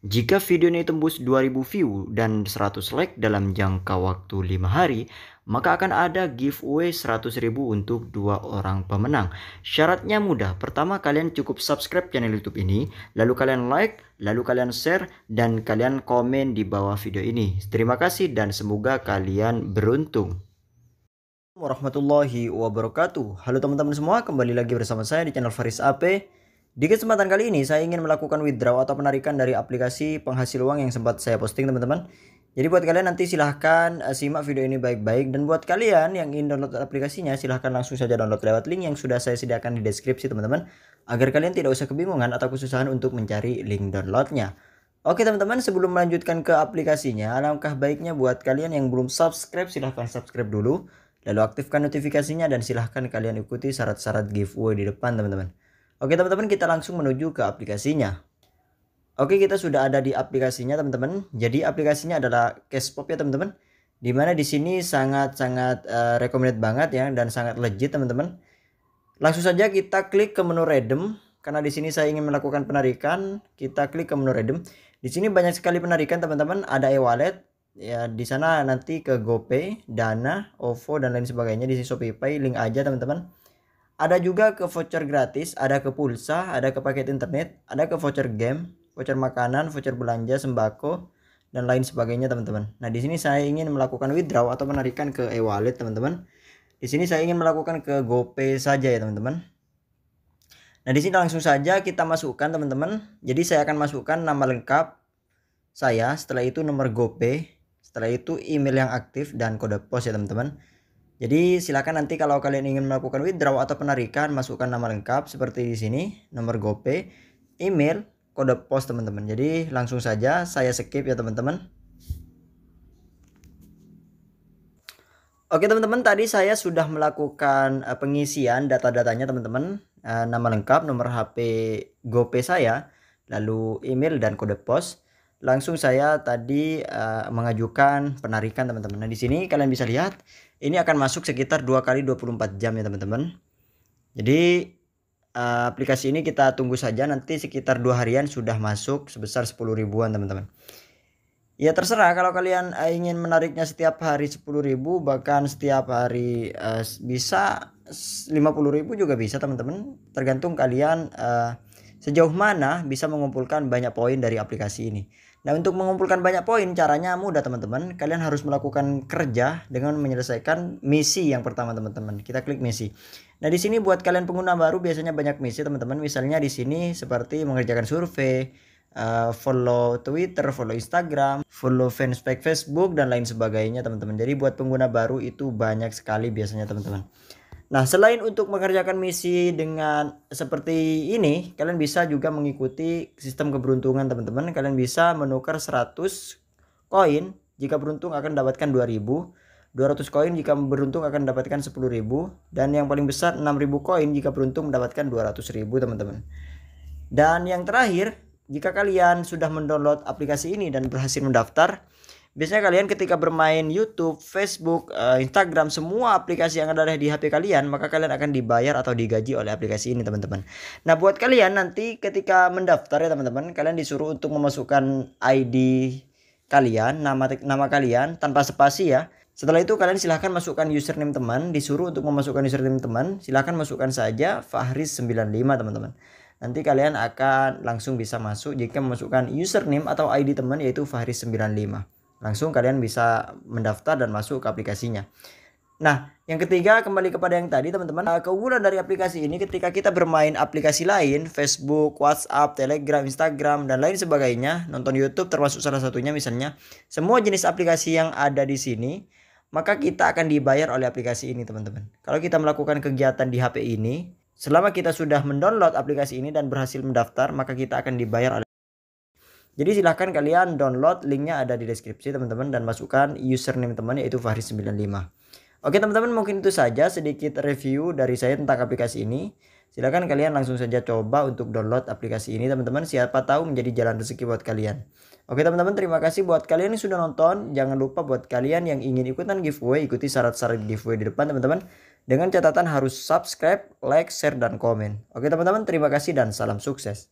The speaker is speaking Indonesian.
Jika video ini tembus 2000 view dan 100 like dalam jangka waktu 5 hari, maka akan ada giveaway 100.000 untuk dua orang pemenang. Syaratnya mudah. Pertama, kalian cukup subscribe channel YouTube ini, lalu kalian like, lalu kalian share dan kalian komen di bawah video ini. Terima kasih dan semoga kalian beruntung warahmatullahi wabarakatuh Halo teman-teman semua kembali lagi bersama saya di channel Faris AP di kesempatan kali ini saya ingin melakukan withdraw atau penarikan dari aplikasi penghasil uang yang sempat saya posting teman-teman. Jadi buat kalian nanti silahkan eh, simak video ini baik-baik dan buat kalian yang ingin download aplikasinya silahkan langsung saja download lewat link yang sudah saya sediakan di deskripsi teman-teman agar kalian tidak usah kebingungan atau kesusahan untuk mencari link downloadnya. Oke teman-teman sebelum melanjutkan ke aplikasinya alangkah baiknya buat kalian yang belum subscribe silahkan subscribe dulu lalu aktifkan notifikasinya dan silahkan kalian ikuti syarat-syarat giveaway di depan teman-teman. Oke teman-teman kita langsung menuju ke aplikasinya. Oke kita sudah ada di aplikasinya teman-teman. Jadi aplikasinya adalah Cashpop ya teman-teman. Dimana di sini sangat-sangat uh, recommended banget ya dan sangat legit teman-teman. Langsung saja kita klik ke menu redeem. karena di sini saya ingin melakukan penarikan. Kita klik ke menu redeem. Di sini banyak sekali penarikan teman-teman. Ada e-wallet ya di sana nanti ke GoPay, Dana, OVO dan lain sebagainya di sini Shopee link aja teman-teman. Ada juga ke voucher gratis, ada ke pulsa, ada ke paket internet, ada ke voucher game, voucher makanan, voucher belanja, sembako, dan lain sebagainya teman-teman. Nah, di sini saya ingin melakukan withdraw atau penarikan ke e-wallet teman-teman. Di sini saya ingin melakukan ke GoPay saja ya teman-teman. Nah, di sini langsung saja kita masukkan teman-teman. Jadi saya akan masukkan nama lengkap saya, setelah itu nomor GoPay, setelah itu email yang aktif dan kode pos ya teman-teman. Jadi silakan nanti kalau kalian ingin melakukan withdraw atau penarikan masukkan nama lengkap seperti di sini, nomor GoPay, email, kode pos teman-teman. Jadi langsung saja saya skip ya teman-teman. Oke teman-teman, tadi saya sudah melakukan eh, pengisian data-datanya teman-teman. Eh, nama lengkap, nomor HP GoPay saya, lalu email dan kode pos langsung saya tadi uh, mengajukan penarikan teman-teman. Nah, di sini kalian bisa lihat ini akan masuk sekitar 2 kali 24 jam ya teman-teman. Jadi uh, aplikasi ini kita tunggu saja nanti sekitar dua harian sudah masuk sebesar 10 ribuan teman-teman ya terserah kalau kalian uh, ingin menariknya setiap hari 10 ribu bahkan setiap hari uh, bisa 50 ribu juga bisa teman-teman tergantung kalian uh, sejauh mana bisa mengumpulkan banyak poin dari aplikasi ini Nah, untuk mengumpulkan banyak poin caranya mudah teman-teman. Kalian harus melakukan kerja dengan menyelesaikan misi yang pertama teman-teman. Kita klik misi. Nah, di sini buat kalian pengguna baru biasanya banyak misi teman-teman. Misalnya di sini seperti mengerjakan survei, eh, follow Twitter, follow Instagram, follow fanspage Facebook dan lain sebagainya teman-teman. Jadi buat pengguna baru itu banyak sekali biasanya teman-teman. Nah, selain untuk mengerjakan misi dengan seperti ini, kalian bisa juga mengikuti sistem keberuntungan, teman-teman. Kalian bisa menukar 100 koin jika beruntung akan mendapatkan 2000, 200 koin jika beruntung akan mendapatkan 10.000 dan yang paling besar 6.000 koin jika beruntung mendapatkan 200.000, teman-teman. Dan yang terakhir, jika kalian sudah mendownload aplikasi ini dan berhasil mendaftar, biasanya kalian ketika bermain YouTube, Facebook, eh, Instagram, semua aplikasi yang ada di HP kalian, maka kalian akan dibayar atau digaji oleh aplikasi ini, teman-teman. Nah, buat kalian nanti ketika mendaftar ya, teman-teman, kalian disuruh untuk memasukkan ID kalian, nama nama kalian tanpa spasi ya. Setelah itu kalian silahkan masukkan username teman, disuruh untuk memasukkan username teman, silahkan masukkan saja fahri 95 teman-teman nanti kalian akan langsung bisa masuk jika memasukkan username atau ID teman yaitu fahri 95 langsung kalian bisa mendaftar dan masuk ke aplikasinya. Nah, yang ketiga kembali kepada yang tadi teman-teman. Nah, keunggulan dari aplikasi ini ketika kita bermain aplikasi lain, Facebook, WhatsApp, Telegram, Instagram dan lain sebagainya, nonton YouTube termasuk salah satunya misalnya, semua jenis aplikasi yang ada di sini, maka kita akan dibayar oleh aplikasi ini, teman-teman. Kalau kita melakukan kegiatan di HP ini, selama kita sudah mendownload aplikasi ini dan berhasil mendaftar, maka kita akan dibayar oleh jadi silahkan kalian download linknya ada di deskripsi teman-teman dan masukkan username teman yaitu Fahri95. Oke teman-teman mungkin itu saja sedikit review dari saya tentang aplikasi ini. Silahkan kalian langsung saja coba untuk download aplikasi ini teman-teman siapa tahu menjadi jalan rezeki buat kalian. Oke teman-teman terima kasih buat kalian yang sudah nonton. Jangan lupa buat kalian yang ingin ikutan giveaway ikuti syarat-syarat giveaway di depan teman-teman. Dengan catatan harus subscribe, like, share, dan komen. Oke teman-teman terima kasih dan salam sukses.